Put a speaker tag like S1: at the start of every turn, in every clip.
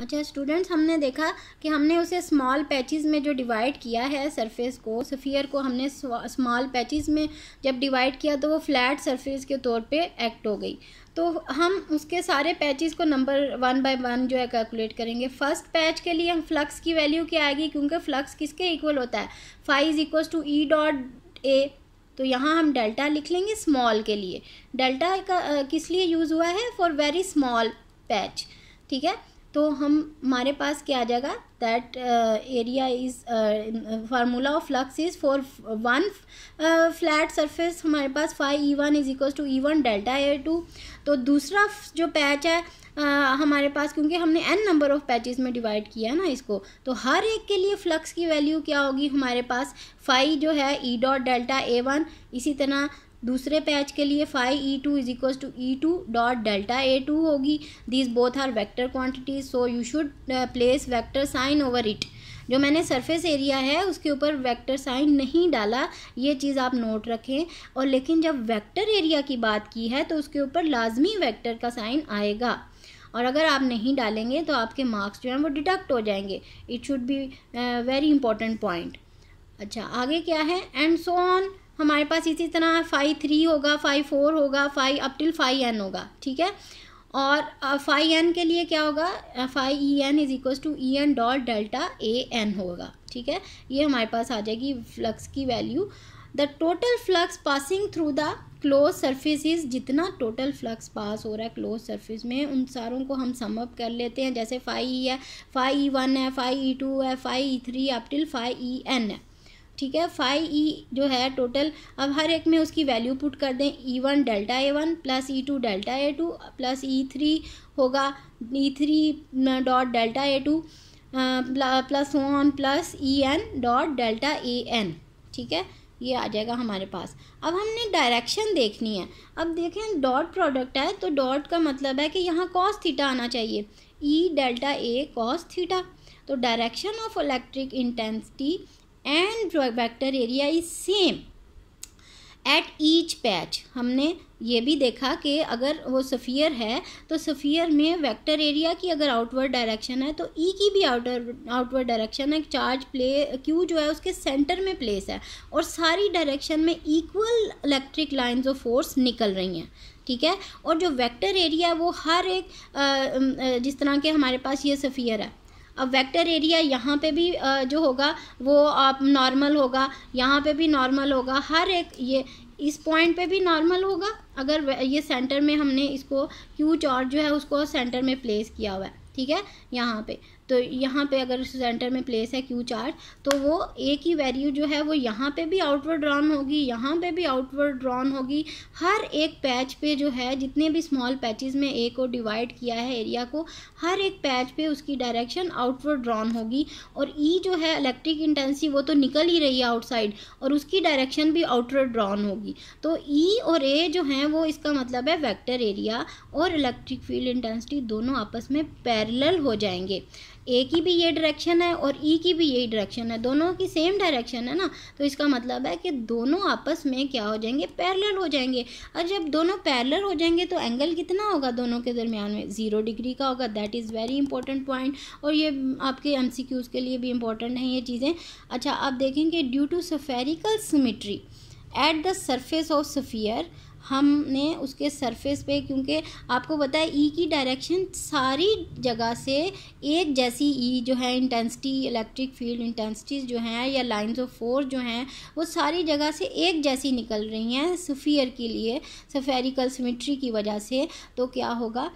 S1: अच्छा स्टूडेंट्स हमने देखा कि हमने उसे स्मॉल पैचेस में जो डिवाइड किया है सरफेस को सफ़ियर को हमने स्मॉल पैचेस में जब डिवाइड किया तो वो फ्लैट सरफेस के तौर पे एक्ट हो गई तो हम उसके सारे पैचेस को नंबर वन बाय वन जो है कैलकुलेट करेंगे फर्स्ट पैच के लिए हम फ्लक्स की वैल्यू क्या आएगी क्योंकि फ्लक्स किसके इक्वल होता है five is equal to E dot A तो यहाँ हम डेल्टा लिख लेंगे स्मॉल के लिए डेल्टा का किस लिए यूज़ हुआ है फॉर वेरी स्मॉल पैच ठीक है तो हम हमारे पास क्या आ जाएगा that area is formula of flux is for one flat surface हमारे पास five E one is equal to E one delta A two तो दूसरा जो पैच है uh, हमारे पास क्योंकि हमने एन नंबर ऑफ पैचेस में डिवाइड किया है ना इसको तो हर एक के लिए फ्लक्स की वैल्यू क्या होगी हमारे पास फाइव जो है E dot delta A one इसी तरह दूसरे पैच के लिए five E two is equal to E two dot delta A two होगी these both are vector quantities so you should place vector sign over it जो मैंने surface area है उसके ऊपर वेक्टर साइन नहीं डाला ये चीज़ आप नोट रखें और लेकिन जब वेक्टर एरिया की बात की है तो उसके ऊपर लाजमी वेक्टर का साइन आएगा और अगर आप नहीं डालेंगे तो आपके मार्क्स जो हैं वो डिडक्ट हो जाएंगे it should be very important point अच्छा आगे क्या है एंड सो ऑन हमारे पास इसी तरह फाइव थ्री होगा फाइव फोर होगा five up till five N होगा ठीक है और फाइव एन के लिए क्या होगा five E N is equal to E N dot delta A N होगा ठीक है ये हमारे पास आ जाएगी फ्लक्स की value the total flux passing through the close surfaces जितना टोटल फ्लक्स पास हो रहा है क्लोज सर्फेस में उन सारों को हम समअप कर लेते हैं जैसे फाइव ई e है फाइव ई वन है फाइव ई टू है five E three up till five E N है ठीक है फाइव ई जो है टोटल अब हर एक में उसकी वैल्यू पुट कर दें E one delta A one plus E two delta A two plus E three होगा E three dot delta A two plus one plus E N dot delta A N ठीक है ये आ जाएगा हमारे पास अब हमने डायरेक्शन देखनी है अब देखें डॉट प्रोडक्ट है तो डॉट का मतलब है कि यहाँ कॉस थीटा आना चाहिए E delta A cos theta तो direction of electric intensity and vector area is same at each patch हमने ये भी देखा कि अगर वो सफ़ियर है तो सफ़ियर में वेक्टर एरिया की अगर आउटवर्ड डायरेक्शन है तो ई e की भी आउटर आउटवर्ड डायरेक्शन है चार्ज प्ले क्यू जो है उसके सेंटर में प्लेस है और सारी डायरेक्शन में equal electric lines of force निकल रही हैं ठीक है और जो वेक्टर एरिया है वो हर एक जिस तरह के हमारे पास ये सफ़ियर है अब वेक्टर एरिया यहाँ पे भी जो होगा वो आप नॉर्मल होगा यहाँ पे भी नॉर्मल होगा हर एक ये इस पॉइंट पे भी नॉर्मल होगा अगर ये सेंटर में हमने इसको क्यू और जो है उसको सेंटर में प्लेस किया हुआ है ठीक है यहाँ पे तो यहाँ पे अगर सेंटर में प्लेस है क्यू चार्ज तो वो ए की वैल्यू जो है वो यहाँ पे भी आउटवर्ड ड्रॉन होगी यहाँ पे भी आउटवर्ड ड्रॉन होगी हर एक पैच पे जो है जितने भी स्मॉल पैचेस में ए को डिवाइड किया है एरिया को हर एक पैच पे उसकी डायरेक्शन आउटवर्ड ड्रॉन होगी और ई e जो है इलेक्ट्रिक इंटेंसिटी वो तो निकल ही रही है आउटसाइड और उसकी डायरेक्शन भी आउटवर्ड ड्रॉन होगी तो ई e और ए जो है वो इसका मतलब है वैक्टर एरिया और इलेक्ट्रिक फील्ड इंटेंसिटी दोनों आपस में पैरेलल हो जाएंगे ए की भी ये डायरेक्शन है और ई e की भी यही डायरेक्शन है दोनों की सेम डायरेक्शन है ना तो इसका मतलब है कि दोनों आपस में क्या हो जाएंगे पैरेलल हो जाएंगे और जब दोनों पैरेलल हो जाएंगे तो एंगल कितना होगा दोनों के दरमियान में ज़ीरो डिग्री का होगा that is very important point और ये आपके एम के लिए भी इंपॉर्टेंट है ये चीज़ें अच्छा आप देखेंगे due to spherical symmetry at the surface of sphere हमने उसके सरफेस पे क्योंकि आपको पता है ई e की डायरेक्शन सारी जगह से एक जैसी ई e जो है इंटेंसिटी इलेक्ट्रिक फील्ड इंटेंसिटीज़ जो हैं या लाइंस ऑफ फोर्स जो हैं वो सारी जगह से एक जैसी निकल रही हैं सफ़ीयर के लिए सफेरिकल सिमेट्री की वजह से तो क्या होगा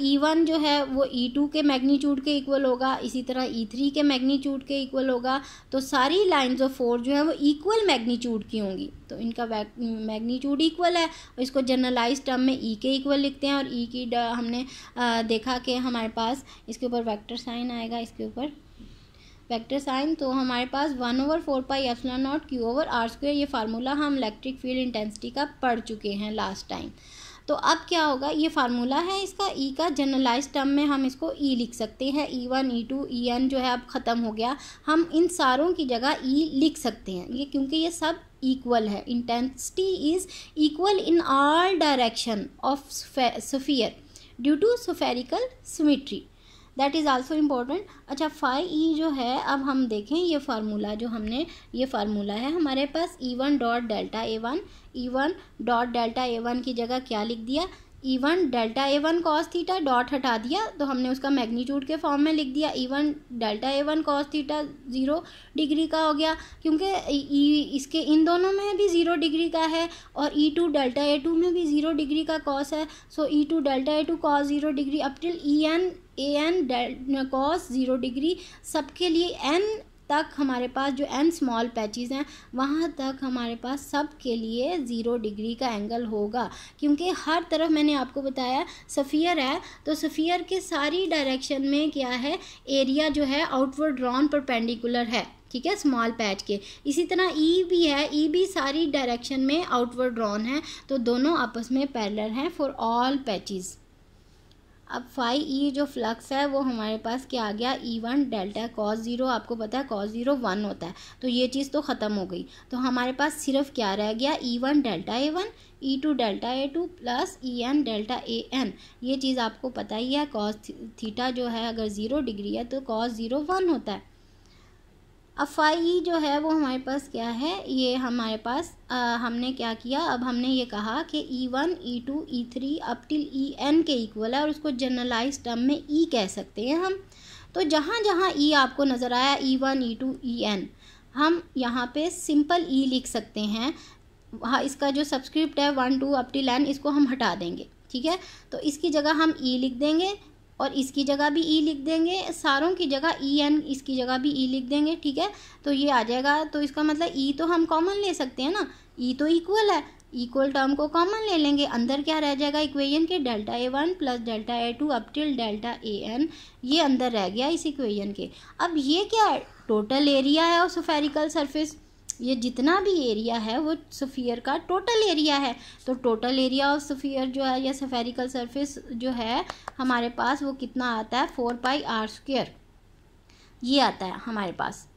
S1: ई वन e जो है वो ई टू के मैग्नीट्यूड के इक्वल होगा इसी तरह ई थ्री के मैग्नीट्यूड के इक्वल होगा तो सारी लाइन्स ऑफ फोर्स जो है वो इक्वल मैग्नीट्यूड की होंगी तो इनका मैग्नीट्यूड इक्वल है और इसको जनरलाइज टर्म में ई e के इक्वल लिखते हैं और ई e की हमने आ, देखा कि हमारे पास इसके ऊपर वैक्टर साइन आएगा इसके ऊपर वेक्टर साइन तो हमारे पास one over four pi epsilon naught Q over R square ये फार्मूला हम इलेक्ट्रिक फील्ड इंटेंसिटी का पढ़ चुके हैं लास्ट टाइम तो अब क्या होगा ये फार्मूला है इसका ई e का जनरलाइज टर्म में हम इसको ई e लिख सकते हैं E one E two E N जो है अब ख़त्म हो गया हम इन सारों की जगह ई e लिख सकते हैं ये क्योंकि ये सब इक्वल है intensity is equal in all direction of sphere due to spherical symmetry that is also important अच्छा फाइव ई e जो है अब हम देखें ये फार्मूला जो हमने ये फार्मूला है हमारे पास E one dot delta A one E one dot delta A one की जगह क्या लिख दिया E one delta A one cos theta dot हटा दिया तो हमने उसका मैग्नीट्यूड के फॉर्म में लिख दिया E one delta A one cos theta zero degree का हो गया क्योंकि ई e, इसके इन दोनों में भी ज़ीरो डिग्री का है और E two delta A two में भी ज़ीरो डिग्री का कॉस है so E two delta A two cos zero degree up till E N A N cos zero degree सबके लिए एन तक हमारे पास जो एन स्मॉल पैचेज़ हैं वहाँ तक हमारे पास सब के लिए ज़ीरो डिग्री का एंगल होगा क्योंकि हर तरफ मैंने आपको बताया सफ़ियर है तो सफ़ियर के सारी डायरेक्शन में क्या है एरिया जो है आउटवर्ड रॉन परपेंडिकुलर है ठीक है स्मॉल पैच के इसी तरह ई e भी है ई e भी सारी डायरेक्शन में आउटवर्ड रॉन है तो दोनों आपस में पैरलर हैं फॉर ऑल पैचेज़ अब फाइव ई जो फ्लक्स है वो हमारे पास क्या आ गया E e one delta cos zero आपको पता है कॉस ज़ीरो वन होता है तो ये चीज़ तो ख़त्म हो गई तो हमारे पास सिर्फ क्या रह गया E e one delta A one E two delta A two plus E N delta A N ये चीज़ आपको पता ही है कॉस थीटा जो है अगर ज़ीरो डिग्री है तो कॉस ज़ीरो वन होता है अफ़ाई जो है वो हमारे पास क्या है ये हमारे पास आ, हमने क्या किया अब हमने ये कहा कि E one E two E three up till E N के इक्वल है और उसको जनरलाइज टर्म में ई e कह सकते हैं हम तो जहाँ जहाँ ई e आपको नज़र आया E one E two E N हम यहाँ पे सिंपल ई e लिख सकते हैं हाँ इसका जो सब्सक्रिप्ट है one two up till N इसको हम हटा देंगे ठीक है तो इसकी जगह हम ई e लिख देंगे और इसकी जगह भी ई e लिख देंगे सारों की जगह ई e एन इसकी जगह भी ई e लिख देंगे ठीक है तो ये आ जाएगा तो इसका मतलब ई तो हम कॉमन ले सकते हैं ना ई तो इक्वल है इक्वल टर्म को कॉमन ले लेंगे अंदर क्या रह जाएगा इक्वेशन के delta A one plus delta A two up till delta A N ये अंदर रह गया इस इक्वेशन के अब ये क्या है टोटल एरिया है और सोफेरिकल सर्फेस ये जितना भी एरिया है वो सफ़ियर का टोटल एरिया है तो टोटल एरिया ऑफ सफ़ियर जो है या सफेरिकल सरफेस जो है हमारे पास वो कितना आता है फोर पाई आर स्क्वेयर ये आता है हमारे पास